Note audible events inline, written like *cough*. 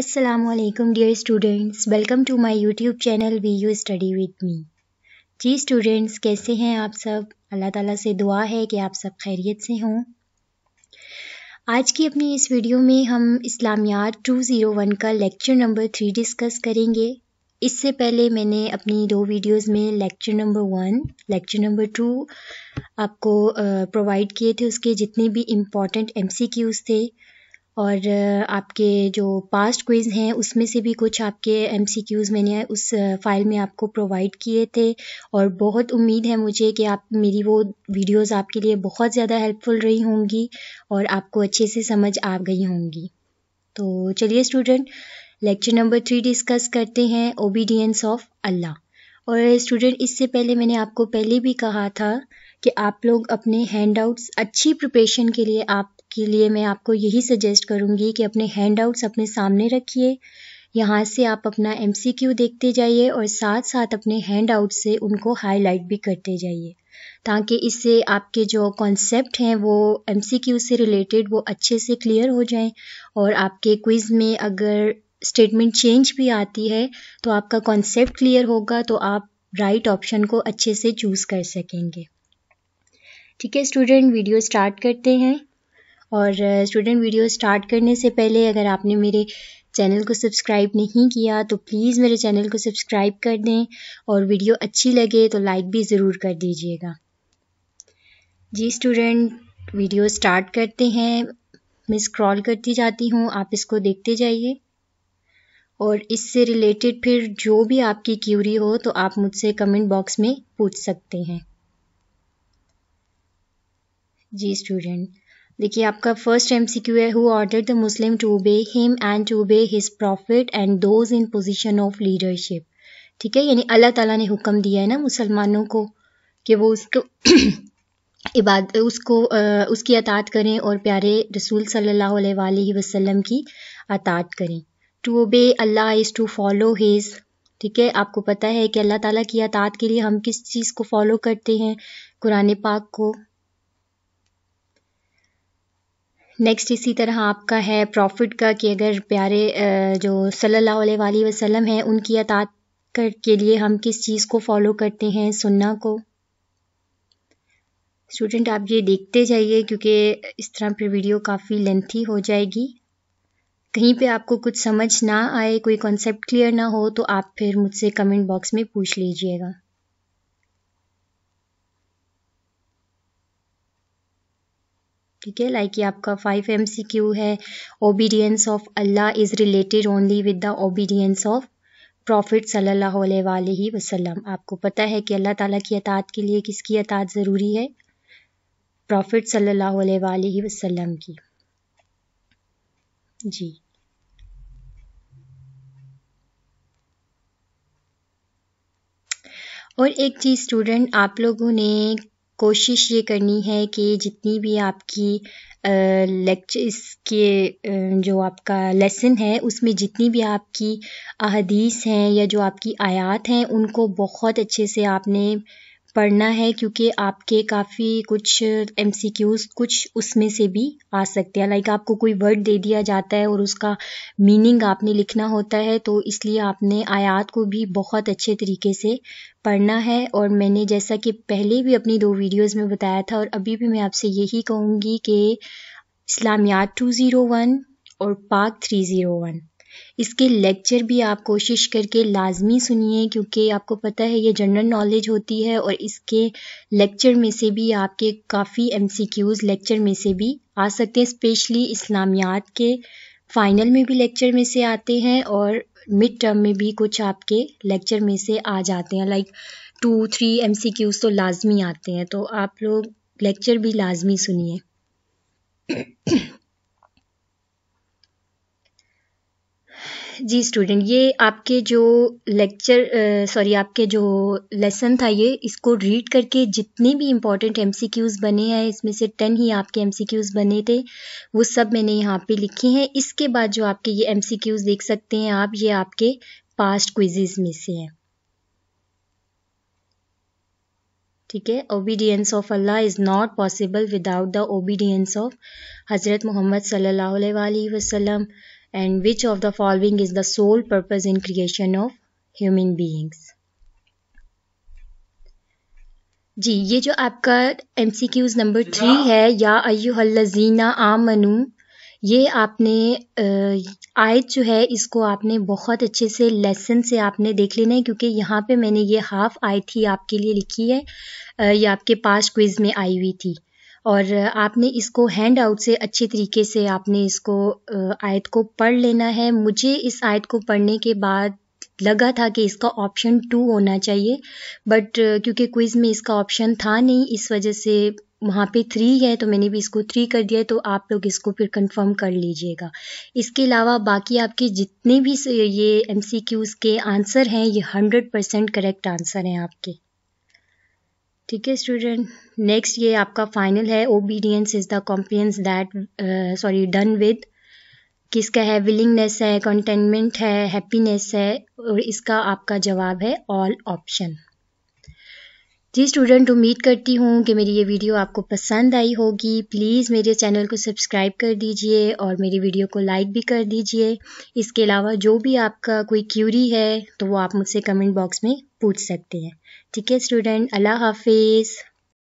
Assalamualaikum dear students welcome to my YouTube V U study with me जी students कैसे हैं आप सब अल्लाह ताला से दुआ है कि आप सब खैरियत से हों आज की अपनी इस वीडियो में हम इस्लामियात 201 का लेक्चर नंबर थ्री डिस्कस करेंगे इससे पहले मैंने अपनी दो वीडियोस में lecture number one lecture number two आपको प्रोवाइड किए थे उसके जितने भी इम्पॉर्टेंट एम थे और आपके जो पास्ट क्विज़ हैं उसमें से भी कुछ आपके एम मैंने उस फाइल में आपको प्रोवाइड किए थे और बहुत उम्मीद है मुझे कि आप मेरी वो वीडियोस आपके लिए बहुत ज़्यादा हेल्पफुल रही होंगी और आपको अच्छे से समझ आ गई होंगी तो चलिए student lecture number three discuss करते हैं ओबीडियंस ऑफ अल्लाह और स्टूडेंट इससे पहले मैंने आपको पहले भी कहा था कि आप लोग अपने हैंडआउट्स अच्छी प्रिपरेशन के लिए आप के लिए मैं आपको यही सजेस्ट करूँगी कि अपने हैंड आउट्स अपने सामने रखिए यहाँ से आप अपना एम देखते जाइए और साथ साथ अपने हैंड आउट से उनको हाईलाइट भी करते जाइए ताकि इससे आपके जो कॉन्सेप्ट हैं वो एम से रिलेटेड वो अच्छे से क्लियर हो जाएं और आपके क्विज़ में अगर स्टेटमेंट चेंज भी आती है तो आपका कॉन्सेप्ट क्लियर होगा तो आप राइट right ऑप्शन को अच्छे से चूज़ कर सकेंगे ठीक है स्टूडेंट वीडियो स्टार्ट करते हैं और स्टूडेंट वीडियो स्टार्ट करने से पहले अगर आपने मेरे चैनल को सब्सक्राइब नहीं किया तो प्लीज़ मेरे चैनल को सब्सक्राइब कर दें और वीडियो अच्छी लगे तो लाइक भी ज़रूर कर दीजिएगा जी स्टूडेंट वीडियो स्टार्ट करते हैं मैं स्क्रॉल करती जाती हूँ आप इसको देखते जाइए और इससे रिलेटेड फिर जो भी आपकी क्यूरी हो तो आप मुझसे कमेंट बॉक्स में पूछ सकते हैं जी स्टूडेंट देखिए आपका फर्स्ट एमसीक्यू है who order the Muslim to obey him and to obey his prophet and those in position of leadership ठीक है यानी अल्लाह ताला ने हुक्म दिया है ना मुसलमानों को कि वो उसको *coughs* इबाद उसको आ, उसकी अतात करें और प्यारे रसूल सल्लल्लाहु अलैहि वसल्लम की अतात करें to obey Allah is to follow his ठीक है आपको पता है कि अल्लाह ताला की अतात के लिए हम किस चीज़ को फॉलो करते हैं कुरान पाक को नेक्स्ट इसी तरह आपका है प्रॉफिट का कि अगर प्यारे जो सल्लल्लाहु अलैहि वसल्लम है उनकी अतात कर के लिए हम किस चीज़ को फॉलो करते हैं सुन्ना को स्टूडेंट आप ये देखते जाइए क्योंकि इस तरह पर वीडियो काफ़ी लेंथी हो जाएगी कहीं पे आपको कुछ समझ ना आए कोई कॉन्सेप्ट क्लियर ना हो तो आप फिर मुझसे कमेंट बॉक्स में पूछ लीजिएगा ठीक है लाइक ये आपका फाइव एम सी क्यू है obedience of Allah is related only with the obedience of prophet सल्लल्लाहु अलैहि वसल्लम आपको पता है कि अल्लाह ताला की अतात के लिए किसकी अतात ज़रूरी है प्रॉफिट सल्लल्लाहु अलैहि वसल्लम की जी और एक चीज़ स्टूडेंट आप लोगों ने कोशिश ये करनी है कि जितनी भी आपकी लेक्चर इसके जो आपका लेसन है उसमें जितनी भी आपकी अहदीस हैं या जो आपकी आयात हैं उनको बहुत अच्छे से आपने पढ़ना है क्योंकि आपके काफ़ी कुछ एम कुछ उसमें से भी आ सकते हैं लाइक आपको कोई वर्ड दे दिया जाता है और उसका मीनिंग आपने लिखना होता है तो इसलिए आपने आयात को भी बहुत अच्छे तरीके से पढ़ना है और मैंने जैसा कि पहले भी अपनी दो वीडियोस में बताया था और अभी भी मैं आपसे यही कहूँगी कि इस्लामियात टू ज़ीरो वन और पाक थ्री ज़ीरो वन इसके लेक्चर भी आप कोशिश करके लाजमी सुनिए क्योंकि आपको पता है ये जनरल नॉलेज होती है और इसके लेक्चर में से भी आपके काफ़ी एमसीक्यूज़ लेक्चर में से भी आ सकते हैं स्पेशली इस्लामियात के फ़ाइनल में भी लेक्चर में से आते हैं और मिड टर्म में भी कुछ आपके लेक्चर में से आ जाते हैं like two three M C Qs तो लाजमी आते हैं तो आप लोग लेक्चर भी लाजमी सुनिए जी स्टूडेंट ये आपके जो लेक्चर सॉरी आपके जो लेसन था ये इसको रीड करके जितने भी इम्पोर्टेंट एमसीक्यूज़ बने हैं इसमें से टेन ही आपके एमसीक्यूज़ बने थे वो सब मैंने यहाँ पे लिखे हैं इसके बाद जो आपके ये एमसीक्यूज़ देख सकते हैं आप ये आपके पास्ट क्विजेज में से हैं ठीक है obedience of Allah is not possible without the obedience of हज़रत मोहम्मद सल्लल्लाहु अलैहि वसल्लम and which of the following is the sole purpose in creation of human beings जी ये जो आपका M C Qs number three है या अयुहल्लजीना आमनू ये आपने आयत जो है इसको आपने बहुत अच्छे से लेसन से आपने देख लेना है क्योंकि यहाँ पे मैंने ये हाफ आयत ही आपके लिए लिखी है ये आपके पास क्विज़ में आई हुई थी और आपने इसको हैंड आउट से अच्छे तरीके से आपने इसको आयत को पढ़ लेना है मुझे इस आयत को पढ़ने के बाद लगा था कि इसका ऑप्शन टू होना चाहिए बट क्योंकि क्विज़ में इसका ऑप्शन था नहीं इस वजह से वहाँ पे थ्री है तो मैंने भी इसको थ्री कर दिया है तो आप लोग इसको फिर कंफर्म कर लीजिएगा इसके अलावा बाकी आपके जितने भी ये एम के आंसर हैं ये हंड्रेड परसेंट करेक्ट आंसर हैं आपके ठीक है स्टूडेंट नेक्स्ट ये आपका फाइनल है obedience is the compliance that sorry done with किसका है विलिंगनेस है कंटेनमेंट है हैप्पीनेस है और इसका आपका जवाब है ऑल ऑप्शन जी स्टूडेंट उम्मीद करती हूँ कि मेरी ये वीडियो आपको पसंद आई होगी प्लीज़ मेरे चैनल को सब्सक्राइब कर दीजिए और मेरी वीडियो को लाइक भी कर दीजिए इसके अलावा जो भी आपका कोई क्यूरी है तो वो आप मुझसे कमेंट बॉक्स में पूछ सकते हैं ठीक है स्टूडेंट अल्लाह हाफिज़